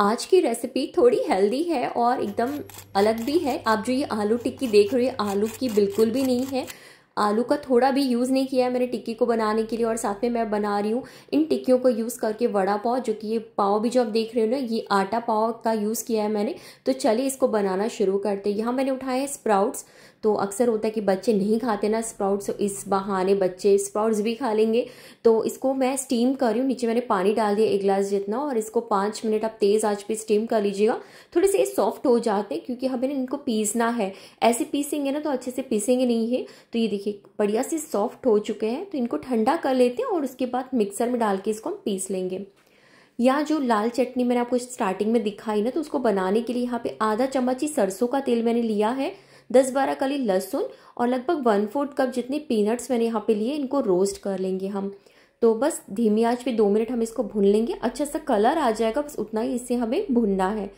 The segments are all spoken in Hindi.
आज की रेसिपी थोड़ी हेल्दी है और एकदम अलग भी है आप जो ये आलू टिक्की देख रहे हो आलू की बिल्कुल भी नहीं है आलू का थोड़ा भी यूज़ नहीं किया है मैंने टिक्की को बनाने के लिए और साथ में मैं बना रही हूँ इन टिक्कियों को यूज़ करके वड़ा पाव जो कि ये पाव भी जो आप देख रहे हो ना ये आटा पाव का यूज़ किया है मैंने तो चलिए इसको बनाना शुरू करते यहाँ मैंने उठाए स्प्राउट्स तो अक्सर होता है कि बच्चे नहीं खाते ना स्प्राउट्स तो इस बहाने बच्चे स्प्राउट्स भी खा लेंगे तो इसको मैं स्टीम कर रही हूँ नीचे मैंने पानी डाल दिया एक गिलास जितना और इसको पाँच मिनट आप तेज़ आँच पर स्टीम कर लीजिएगा थोड़े से सॉफ्ट हो जाते हैं क्योंकि हमें इनको पीसना है ऐसे पीसेंगे ना तो अच्छे से पीसेंगे नहीं है तो ये देखिए बढ़िया से सॉफ्ट हो चुके हैं तो इनको ठंडा कर लेते हैं और उसके बाद मिक्सर में डाल के इसको हम पीस लेंगे या जो लाल चटनी मैंने आपको स्टार्टिंग में दिखाई ना तो उसको बनाने के लिए यहाँ पे आधा चम्मच ही सरसों का तेल मैंने लिया है दस बारह कली लहसुन और लगभग वन फोर्थ कप जितने पीनट्स मैंने यहाँ पे लिए इनको रोस्ट कर लेंगे हम तो बस धीमी आंच पे दो मिनट हम इसको भून लेंगे अच्छा सा कलर आ जाएगा बस उतना ही इसे हमें भूनना है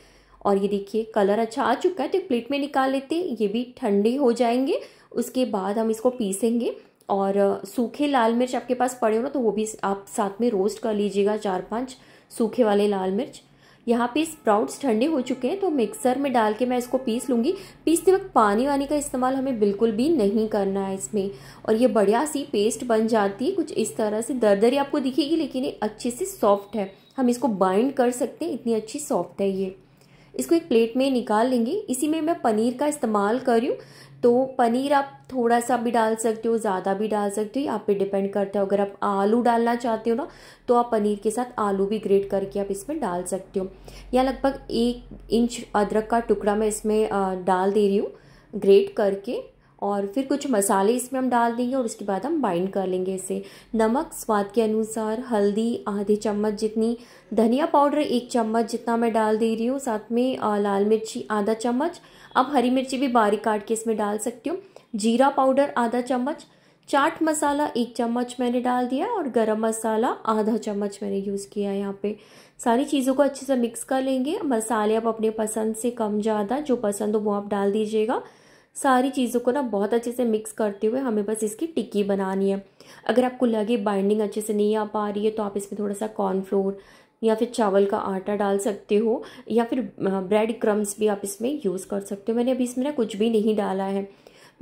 और ये देखिए कलर अच्छा आ चुका है तो प्लेट में निकाल लेते हैं ये भी ठंडे हो जाएंगे उसके बाद हम इसको पीसेंगे और सूखे लाल मिर्च आपके पास पड़े हो ना तो वो भी आप साथ में रोस्ट कर लीजिएगा चार पाँच सूखे वाले लाल मिर्च यहाँ पे स्प्राउट्स ठंडे हो चुके हैं तो मिक्सर में डाल के मैं इसको पीस लूँगी पीसते वक्त पानी वानी का इस्तेमाल हमें बिल्कुल भी नहीं करना है इसमें और ये बढ़िया सी पेस्ट बन जाती है कुछ इस तरह से दरदरी आपको दिखेगी लेकिन ये अच्छे से सॉफ्ट है हम इसको बाइंड कर सकते हैं इतनी अच्छी सॉफ्ट है ये इसको एक प्लेट में निकाल लेंगे इसी में मैं पनीर का इस्तेमाल कर रही हूँ तो पनीर आप थोड़ा सा भी डाल सकते हो ज़्यादा भी डाल सकते हो आप पे डिपेंड करता है अगर आप आलू डालना चाहते हो ना तो आप पनीर के साथ आलू भी ग्रेट करके आप इसमें डाल सकते हो या लगभग एक इंच अदरक का टुकड़ा मैं इसमें डाल दे रही हूँ ग्रेट करके और फिर कुछ मसाले इसमें हम डाल देंगे और उसके बाद हम बाइंड कर लेंगे इसे नमक स्वाद के अनुसार हल्दी आधे चम्मच जितनी धनिया पाउडर एक चम्मच जितना मैं डाल दे रही हूँ साथ में लाल मिर्ची आधा चम्मच आप हरी मिर्ची भी बारीक काट के इसमें डाल सकते हो जीरा पाउडर आधा चम्मच चाट मसाला एक चम्मच मैंने डाल दिया और गरम मसाला आधा चम्मच मैंने यूज़ किया है यहाँ पे सारी चीज़ों को अच्छे से मिक्स कर लेंगे मसाले आप अपने पसंद से कम ज़्यादा जो पसंद हो वो आप डाल दीजिएगा सारी चीज़ों को ना बहुत अच्छे से मिक्स करते हुए हमें बस इसकी टिक्की बनानी है अगर आपको लगे बाइंडिंग अच्छे से नहीं आ पा रही है तो आप इसमें थोड़ा सा कॉर्नफ्लोर या फिर चावल का आटा डाल सकते हो या फिर ब्रेड क्रम्स भी आप इसमें यूज़ कर सकते हो मैंने अभी इसमें ना कुछ भी नहीं डाला है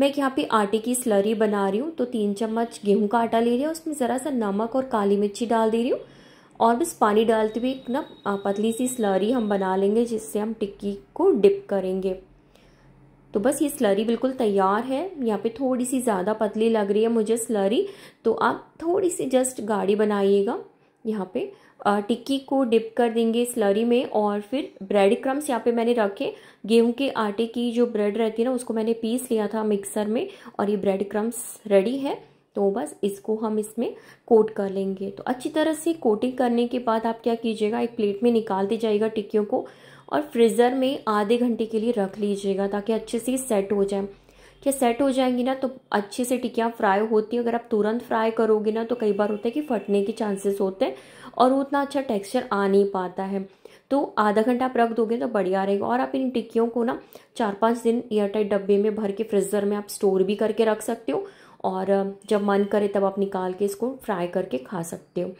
मैं यहाँ पे आटे की स्लरी बना रही हूँ तो तीन चम्मच गेहूं का आटा ले हूँ उसमें ज़रा सा नमक और काली मिर्ची डाल दे रही हूँ और बस पानी डालते हुए एक ना पतली सी स्लरी हम बना लेंगे जिससे हम टिक्की को डिप करेंगे तो बस ये स्लरी बिल्कुल तैयार है यहाँ पे थोड़ी सी ज़्यादा पतली लग रही है मुझे स्लरी तो आप थोड़ी सी जस्ट गाढ़ी बनाइएगा यहाँ पे टिक्की को डिप कर देंगे स्लरी में और फिर ब्रेड क्रम्स यहाँ पे मैंने रखे गेहूं के आटे की जो ब्रेड रहती है ना उसको मैंने पीस लिया था मिक्सर में और ये ब्रेड क्रम्स रेडी है तो बस इसको हम इसमें कोट कर लेंगे तो अच्छी तरह से कोटिंग करने के बाद आप क्या कीजिएगा एक प्लेट में निकालते जाइएगा टिक्कियों को और फ्रीज़र में आधे घंटे के लिए रख लीजिएगा ताकि अच्छे से सेट हो जाए क्या सेट हो जाएंगी ना तो अच्छे से टिकियाँ फ्राई होती हैं अगर आप तुरंत फ्राई करोगे ना तो कई बार होता है कि फटने के चांसेस होते हैं और उतना अच्छा टेक्सचर आ नहीं पाता है तो आधा घंटा आप रख दोगे तो बढ़िया रहेगा और आप इन टिक्कियों को ना चार पाँच दिन एयरटाइट डब्बे में भर के फ्रीज़र में आप स्टोर भी करके रख सकते हो और जब मन करे तब आप निकाल के इसको फ्राई करके खा सकते हो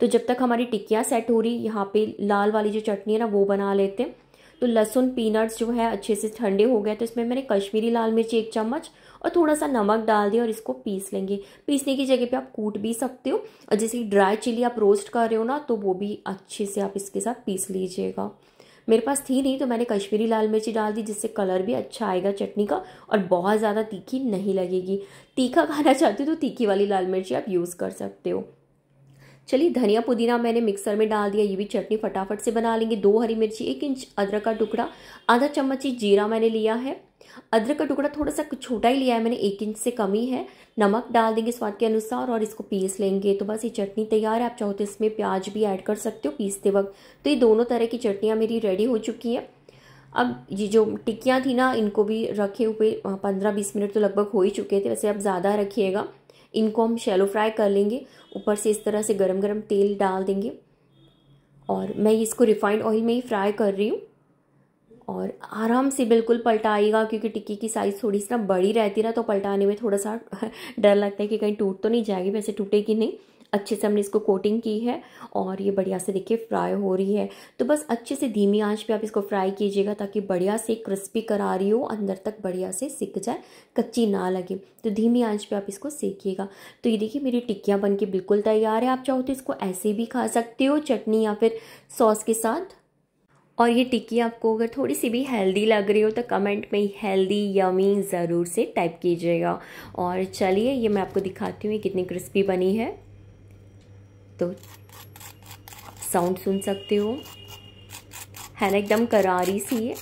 तो जब तक हमारी टिक्कियाँ सेट हो रही यहाँ पे लाल वाली जो चटनी है ना वो बना लेते हैं तो लहसुन पीनट्स जो है अच्छे से ठंडे हो गए तो इसमें मैंने कश्मीरी लाल मिर्ची एक चम्मच और थोड़ा सा नमक डाल दिया और इसको पीस लेंगे पीसने की जगह पे आप कूट भी सकते हो और जैसे ड्राई चिली आप रोस्ट कर रहे हो ना तो वो भी अच्छे से आप इसके साथ पीस लीजिएगा मेरे पास थी नहीं तो मैंने कश्मीरी लाल मिर्ची डाल दी जिससे कलर भी अच्छा आएगा चटनी का और बहुत ज़्यादा तीखी नहीं लगेगी तीखा खाना चाहते हो तो तीखी वाली लाल मिर्ची आप यूज़ कर सकते हो चलिए धनिया पुदीना मैंने मिक्सर में डाल दिया ये भी चटनी फटाफट से बना लेंगे दो हरी मिर्ची एक इंच अदरक का टुकड़ा आधा चम्मच जीरा मैंने लिया है अदरक का टुकड़ा थोड़ा सा छोटा ही लिया है मैंने एक इंच से कम ही है नमक डाल देंगे स्वाद के अनुसार और इसको पीस लेंगे तो बस ये चटनी तैयार है आप चाहो तो इसमें प्याज भी ऐड कर सकते हो पीसते वक्त तो ये दोनों तरह की चटनियाँ मेरी रेडी हो चुकी हैं अब ये जो टिक्कियाँ थी ना इनको भी रखे हुए पंद्रह बीस मिनट तो लगभग हो ही चुके थे वैसे अब ज़्यादा रखिएगा इनको हम शैलो फ्राई कर लेंगे ऊपर से इस तरह से गरम गरम तेल डाल देंगे और मैं इसको रिफाइंड ऑयल में ही फ्राई कर रही हूँ और आराम से बिल्कुल पलटाइएगा क्योंकि टिक्की की साइज़ थोड़ी सी ना बड़ी रहती है ना तो पलटाने में थोड़ा सा डर लगता है कि कहीं टूट तो नहीं जाएगी वैसे टूटेगी नहीं अच्छे से हमने इसको कोटिंग की है और ये बढ़िया से देखिए फ्राई हो रही है तो बस अच्छे से धीमी आंच पे आप इसको फ्राई कीजिएगा ताकि बढ़िया से क्रिस्पी करा रही हो अंदर तक बढ़िया से सिक जाए कच्ची ना लगे तो धीमी आंच पे आप इसको सेकिएगा तो ये देखिए मेरी टिक्कियाँ बन के बिल्कुल तैयार है आप चाहो तो इसको ऐसे भी खा सकते हो चटनी या फिर सॉस के साथ और ये टिक्की आपको अगर थोड़ी सी भी हेल्दी लग रही हो तो कमेंट में हेल्दी यमी ज़रूर से टाइप कीजिएगा और चलिए ये मैं आपको दिखाती हूँ ये कितनी क्रिस्पी बनी है तो साउंड सुन सकते हो है ना एकदम करारी सी है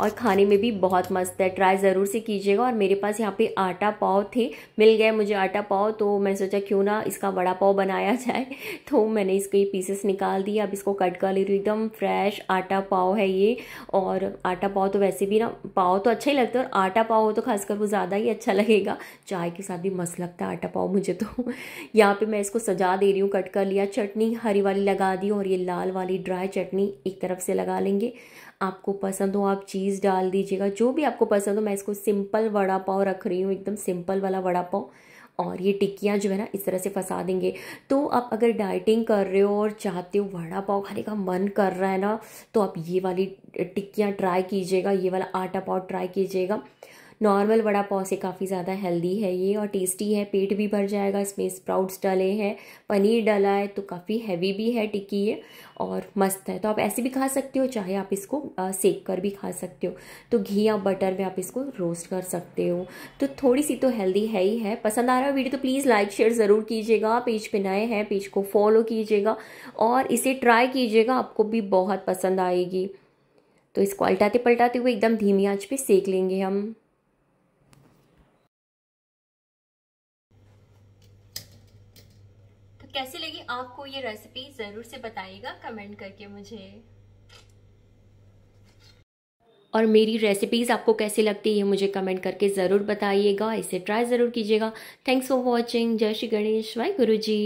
और खाने में भी बहुत मस्त है ट्राई ज़रूर से कीजिएगा और मेरे पास यहाँ पे आटा पाव थे मिल गए मुझे आटा पाव तो मैं सोचा क्यों ना इसका वड़ा पाव बनाया जाए तो मैंने इसके पीसेस निकाल दिए अब इसको कट कर ले रही हूँ एकदम फ्रेश आटा पाव है ये और आटा पाव तो वैसे भी ना पाव तो अच्छा ही लगता है और आटा पाव हो तो खासकर वो ज़्यादा ही अच्छा लगेगा चाय के साथ भी मस्त लगता है आटा पाव मुझे तो यहाँ पर मैं इसको सजा दे रही हूँ कट कर लिया चटनी हरी वाली लगा दी और ये लाल वाली ड्राई चटनी एक तरफ से लगा लेंगे आपको पसंद हो आप चीज़ डाल दीजिएगा जो भी आपको पसंद हो मैं इसको सिंपल वड़ा पाव रख रही हूँ एकदम सिंपल वाला वड़ा पाव और ये टिक्कियाँ जो है ना इस तरह से फंसा देंगे तो आप अगर डाइटिंग कर रहे हो और चाहते हो वड़ा पाव खाने का मन कर रहा है ना तो आप ये वाली टिक्कियाँ ट्राई कीजिएगा ये वाला आटा पाव ट्राई कीजिएगा नॉर्मल वड़ा पाव से काफ़ी ज़्यादा हेल्दी है ये और टेस्टी है पेट भी भर जाएगा इसमें स्प्राउट्स डाले हैं पनीर डाला है तो काफ़ी हैवी भी है टिक्की ये और मस्त है तो आप ऐसे भी खा सकते हो चाहे आप इसको सेक कर भी खा सकते हो तो घी या बटर में आप इसको रोस्ट कर सकते हो तो थोड़ी सी तो हेल्दी है ही है पसंद आ रहा है वीडियो तो प्लीज़ लाइक शेयर ज़रूर कीजिएगा पेज पर नए हैं पेज को फॉलो कीजिएगा और इसे ट्राई कीजिएगा आपको भी बहुत पसंद आएगी तो इसको अल्टाते पलटाते हुए एकदम धीमी आंच पे सेक लेंगे हम आपको ये रेसिपी ज़रूर से बताइएगा कमेंट करके मुझे और मेरी रेसिपीज़ आपको कैसी लगती है ये मुझे कमेंट करके ज़रूर बताइएगा इसे ट्राई ज़रूर कीजिएगा थैंक्स फॉर वॉचिंग जय श्री गणेश वाई गुरु जी